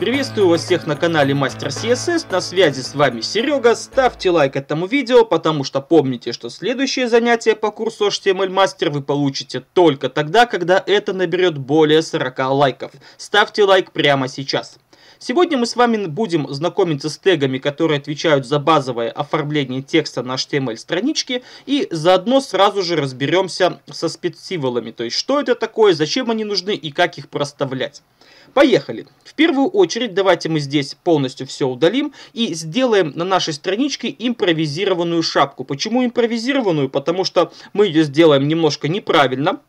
Приветствую вас всех на канале Мастер CSS, на связи с вами Серега. Ставьте лайк этому видео, потому что помните, что следующее занятие по курсу HTML Master вы получите только тогда, когда это наберет более 40 лайков. Ставьте лайк прямо сейчас. Сегодня мы с вами будем знакомиться с тегами, которые отвечают за базовое оформление текста на HTML страничке и заодно сразу же разберемся со спецсимволами, то есть что это такое, зачем они нужны и как их проставлять. Поехали! В первую очередь давайте мы здесь полностью все удалим и сделаем на нашей страничке импровизированную шапку. Почему импровизированную? Потому что мы ее сделаем немножко неправильно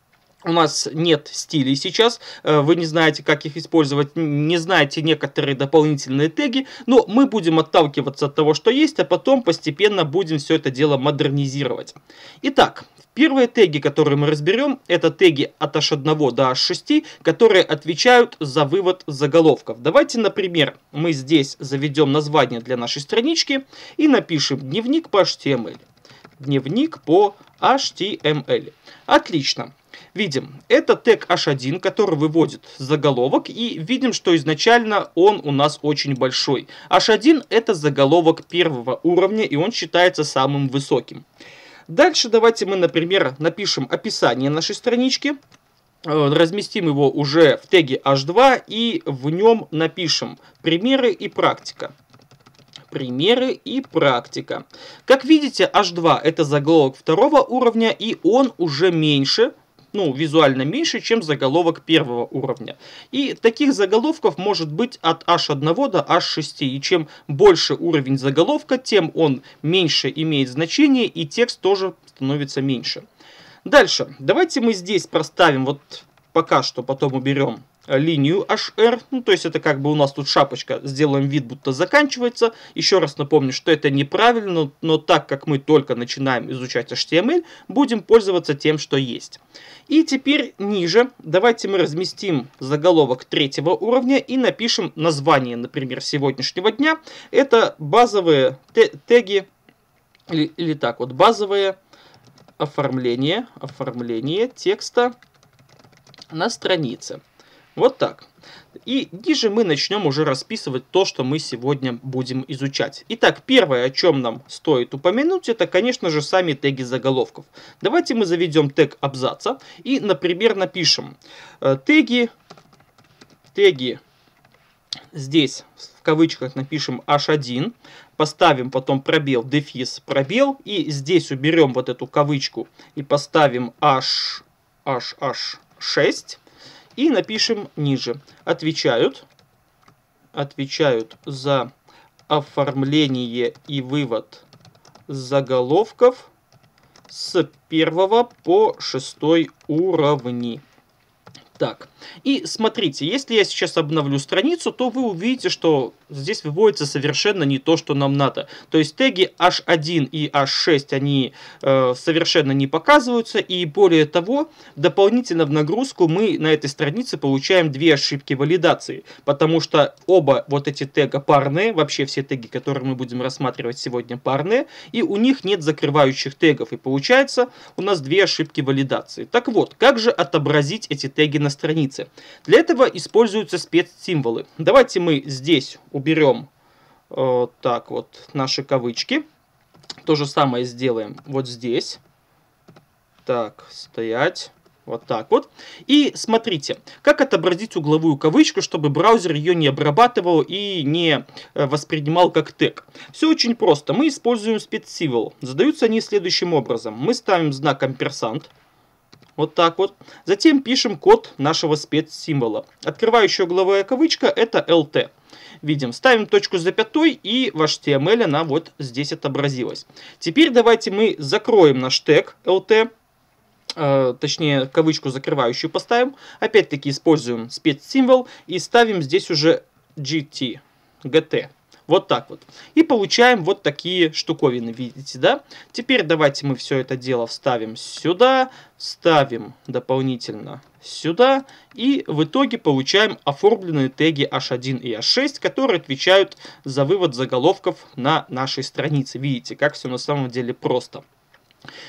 у нас нет стилей сейчас, э, вы не знаете, как их использовать, не знаете некоторые дополнительные теги, но мы будем отталкиваться от того, что есть, а потом постепенно будем все это дело модернизировать. Итак, Первые теги, которые мы разберем, это теги от H1 до H6, которые отвечают за вывод заголовков. Давайте, например, мы здесь заведем название для нашей странички и напишем дневник по HTML. Дневник по HTML. Отлично. Видим, это тег h1, который выводит заголовок, и видим, что изначально он у нас очень большой. h1 это заголовок первого уровня, и он считается самым высоким. Дальше давайте мы, например, напишем описание нашей странички, э, разместим его уже в теге h2 и в нем напишем примеры и практика примеры и практика. Как видите, H2 это заголовок второго уровня, и он уже меньше, ну, визуально меньше, чем заголовок первого уровня. И таких заголовков может быть от H1 до H6. И чем больше уровень заголовка, тем он меньше имеет значение, и текст тоже становится меньше. Дальше. Давайте мы здесь проставим, вот пока что потом уберем линию HR, ну то есть это как бы у нас тут шапочка, сделаем вид, будто заканчивается. Еще раз напомню, что это неправильно, но так как мы только начинаем изучать HTML, будем пользоваться тем, что есть. И теперь ниже давайте мы разместим заголовок третьего уровня и напишем название, например, сегодняшнего дня. Это базовые теги, или, или так вот, базовое оформление, оформление текста на странице. Вот так. И ниже мы начнем уже расписывать то, что мы сегодня будем изучать. Итак, первое, о чем нам стоит упомянуть, это, конечно же, сами теги заголовков. Давайте мы заведем тег абзаца и, например, напишем э, теги, теги здесь в кавычках напишем h1, поставим потом пробел, дефис, пробел, и здесь уберем вот эту кавычку и поставим h, h, h6. И напишем ниже. Отвечают. Отвечают за оформление и вывод заголовков с первого по шестой уровни. Так, и смотрите, если я сейчас обновлю страницу, то вы увидите, что здесь выводится совершенно не то, что нам надо. То есть теги H1 и H6, они э, совершенно не показываются. И более того, дополнительно в нагрузку мы на этой странице получаем две ошибки валидации. Потому что оба вот эти тега парные, вообще все теги, которые мы будем рассматривать сегодня парные, и у них нет закрывающих тегов. И получается у нас две ошибки валидации. Так вот, как же отобразить эти теги на странице? страницы. Для этого используются спецсимволы. Давайте мы здесь уберем э, так вот наши кавычки. То же самое сделаем вот здесь. Так, стоять. Вот так вот. И смотрите, как отобразить угловую кавычку, чтобы браузер ее не обрабатывал и не э, воспринимал как тег. Все очень просто. Мы используем спецсимвол. Задаются они следующим образом. Мы ставим знак амперсант. Вот так вот. Затем пишем код нашего спецсимвола. Открывающая угловая кавычка это LT. Видим, ставим точку с запятой и в HTML она вот здесь отобразилась. Теперь давайте мы закроем наш тег LT э, точнее кавычку закрывающую поставим. Опять-таки используем спецсимвол и ставим здесь уже GT, GT. Вот так вот. И получаем вот такие штуковины, видите, да? Теперь давайте мы все это дело вставим сюда, вставим дополнительно сюда, и в итоге получаем оформленные теги H1 и H6, которые отвечают за вывод заголовков на нашей странице. Видите, как все на самом деле просто.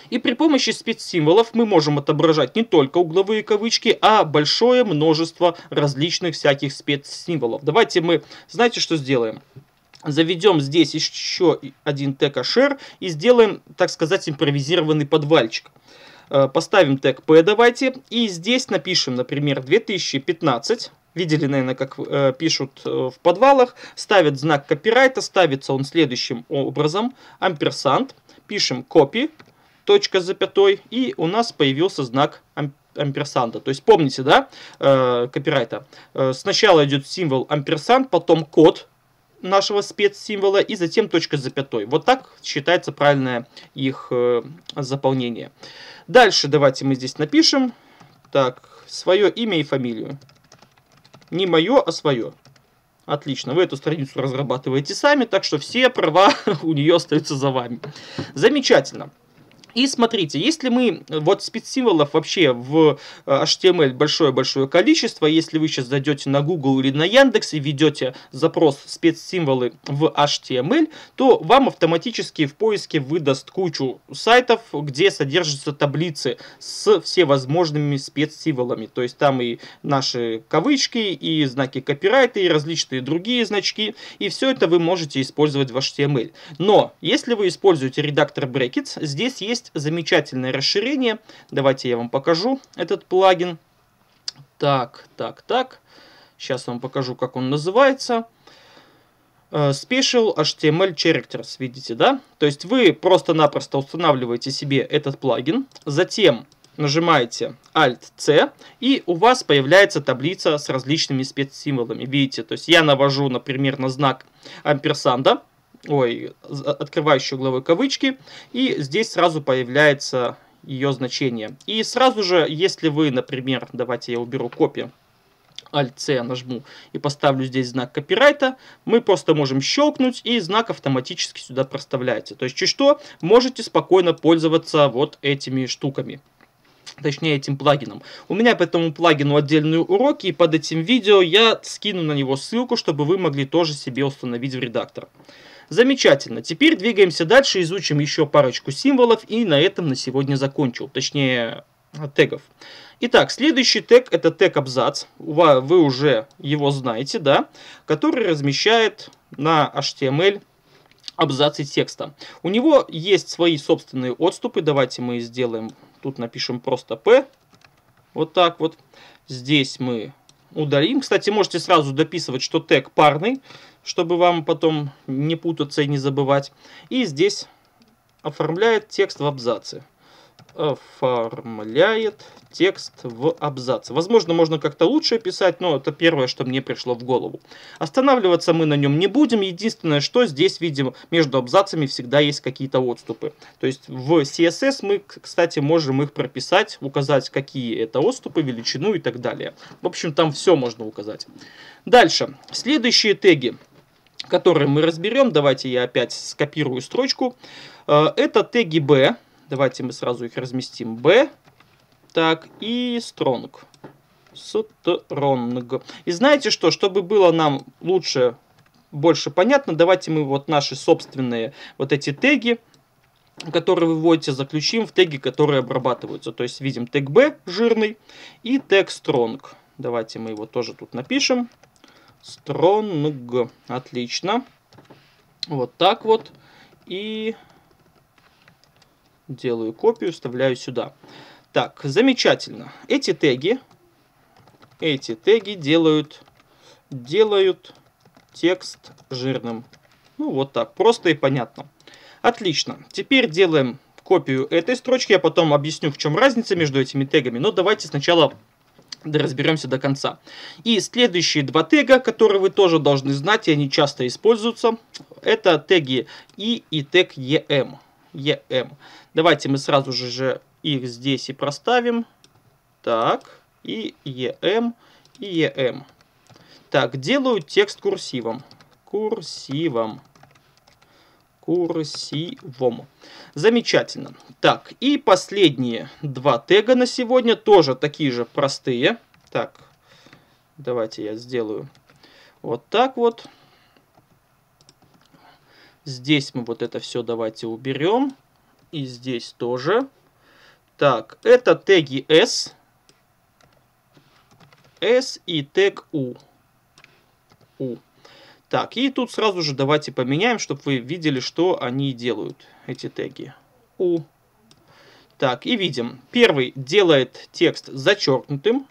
И при помощи спецсимволов мы можем отображать не только угловые кавычки, а большое множество различных всяких спецсимволов. Давайте мы, знаете, что сделаем? заведем здесь еще один тег ашер и сделаем, так сказать, импровизированный подвальчик. Э, поставим тег P давайте, и здесь напишем, например, 2015. Видели, наверное, как э, пишут э, в подвалах. Ставят знак копирайта, ставится он следующим образом. Амперсант, пишем копи. точка запятой, и у нас появился знак амперсант амперсанда. То есть помните, да, э, копирайта? Э, сначала идет символ амперсанд, потом код, нашего спецсимвола и затем точка с запятой. Вот так считается правильное их э, заполнение. Дальше давайте мы здесь напишем. Так, свое имя и фамилию. Не мое, а свое. Отлично, вы эту страницу разрабатываете сами, так что все права у нее остаются за вами. Замечательно. И смотрите, если мы, э, вот спецсимволов вообще в э, HTML большое-большое количество, если вы сейчас зайдете на Google или на Яндекс и ведете запрос спецсимволы в HTML, то вам автоматически в поиске выдаст кучу сайтов, где содержатся таблицы с всевозможными спецсимволами. То есть там и наши кавычки, и знаки копирайта, и различные другие значки. И все это вы можете использовать в HTML. Но если вы используете редактор Brackets, здесь есть есть замечательное расширение. Давайте я вам покажу этот плагин. Так, так, так. Сейчас вам покажу, как он называется. Э, Special HTML Characters, видите, да? То есть вы просто-напросто устанавливаете себе этот плагин, затем нажимаете Alt-C, и у вас появляется таблица с различными спецсимволами. Видите, то есть я навожу, например, на знак амперсанда, ой, открывающую главой кавычки, и здесь сразу появляется ее значение. И сразу же, если вы, например, давайте я уберу копию, Alt-C нажму и поставлю здесь знак копирайта, мы просто можем щелкнуть и знак автоматически сюда проставляется. То есть, чуть что, можете спокойно пользоваться вот этими штуками. Точнее, этим плагином. У меня по этому плагину отдельные уроки, и под этим видео я скину на него ссылку, чтобы вы могли тоже себе установить в редактор. Замечательно. Теперь двигаемся дальше, изучим еще парочку символов и на этом на сегодня закончил. Точнее, э, тегов. Итак, следующий тег это тег абзац. Вы уже его знаете, да? Который размещает на HTML абзацы текста. У него есть свои собственные отступы. Давайте мы сделаем, тут напишем просто P. Вот так вот. Здесь мы удалим. Кстати, можете сразу дописывать, что тег парный, чтобы вам потом не путаться и не забывать. И здесь оформляет текст в абзаце оформляет текст в абзац. Возможно, можно как-то лучше писать, но это первое, что мне пришло в голову. Останавливаться мы на нем не будем. Единственное, что здесь, видим, между абзацами всегда есть какие-то отступы. То есть в CSS мы, кстати, можем их прописать, указать, какие это отступы, величину и так далее. В общем, там все можно указать. Дальше. Следующие теги которые мы разберем, давайте я опять скопирую строчку, э, это теги B, Давайте мы сразу их разместим. Б, Так, и strong. Strong. И знаете что? Чтобы было нам лучше, больше понятно, давайте мы вот наши собственные вот эти теги которые вы вводите, заключим в теги, которые обрабатываются. То есть видим тег B жирный и тег strong. Давайте мы его тоже тут напишем. Strong. Отлично. Вот так вот. И Делаю копию, вставляю сюда. Так, замечательно. Эти теги, эти теги делают, делают текст жирным. Ну, вот так, просто и понятно. Отлично. Теперь делаем копию этой строчки. Я потом объясню, в чем разница между этими тегами. Но давайте сначала разберемся до конца. И следующие два тега, которые вы тоже должны знать, и они часто используются, это теги и и тег em. EM. Давайте мы сразу же их здесь и проставим. Так, и EM, и EM. Так, делаю текст курсивом. Курсивом. Курсивом. Замечательно. Так, и последние два тега на сегодня тоже такие же простые. Так, давайте я сделаю вот так вот. Здесь мы вот это все давайте уберем. И здесь тоже. Так, это теги S. S и тег U. U. Так, и тут сразу же давайте поменяем, чтобы вы видели, что они делают, эти теги. U. Так, и видим. Первый делает текст зачеркнутым.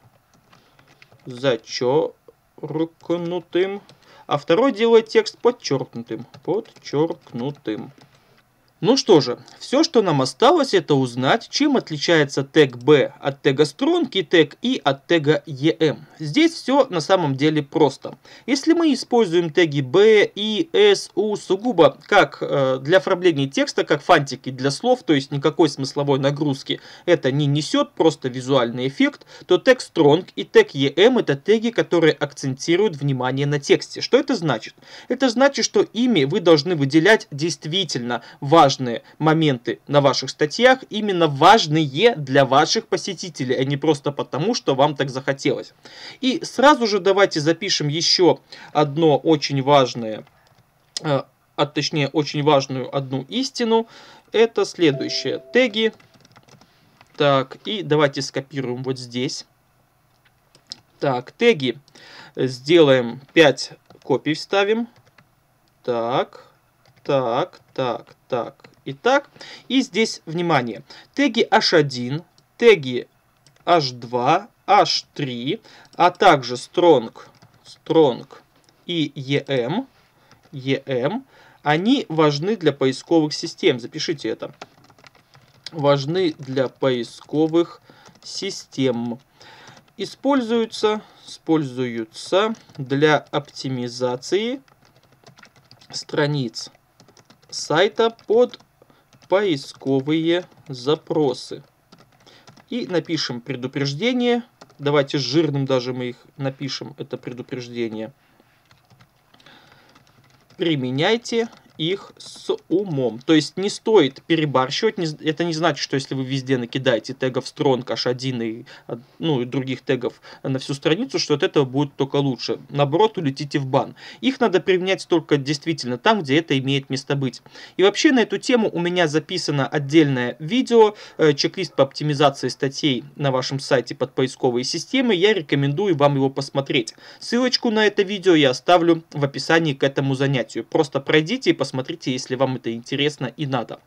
Зачеркнутым а второй делает текст подчеркнутым. Подчеркнутым. Ну что же, все, что нам осталось, это узнать, чем отличается тег B от тега Strong и тег I от тега EM. Здесь все на самом деле просто. Если мы используем теги B, I, S, U сугубо как э, для оформления текста, как фантики для слов, то есть никакой смысловой нагрузки это не несет, просто визуальный эффект, то тег Strong и тег EM это теги, которые акцентируют внимание на тексте. Что это значит? Это значит, что ими вы должны выделять действительно важные важные моменты на ваших статьях, именно важные для ваших посетителей, а не просто потому, что вам так захотелось. И сразу же давайте запишем еще одно очень важное э, а точнее очень важную одну истину, это следующие Теги. Так, и давайте скопируем вот здесь. Так, теги. Сделаем 5 копий, вставим. Так, так, так, так и так. И здесь, внимание, теги h1, теги h2, h3, а также strong, strong и em, em, эм, эм, они важны для поисковых систем. Запишите это. Важны для поисковых систем. Используются, используются для оптимизации страниц сайта под поисковые запросы. И напишем предупреждение. Давайте жирным даже мы их напишем, это предупреждение. Применяйте их с умом. То есть не стоит перебарщивать. Это не значит, что если вы везде накидаете тегов strong, h1 и, а, ну, и других тегов на всю страницу, что от этого будет только лучше. Наоборот, улетите в бан. Их надо применять только действительно там, где это имеет место быть. И вообще на эту тему у меня записано отдельное видео, э, чек-лист по оптимизации статей на вашем сайте под поисковые системы. Я рекомендую вам его посмотреть. Ссылочку на это видео я оставлю в описании к этому занятию. Просто пройдите и посмотрите посмотрите, если вам это интересно и надо.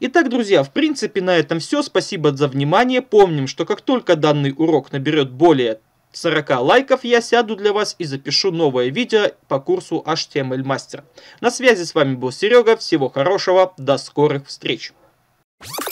Итак, друзья, в принципе на этом все. Спасибо за внимание. Помним, что как только данный урок наберет более 40 лайков, я сяду для вас и запишу новое видео по курсу HTML Master. На связи с вами был Серега. Всего хорошего. До скорых встреч. you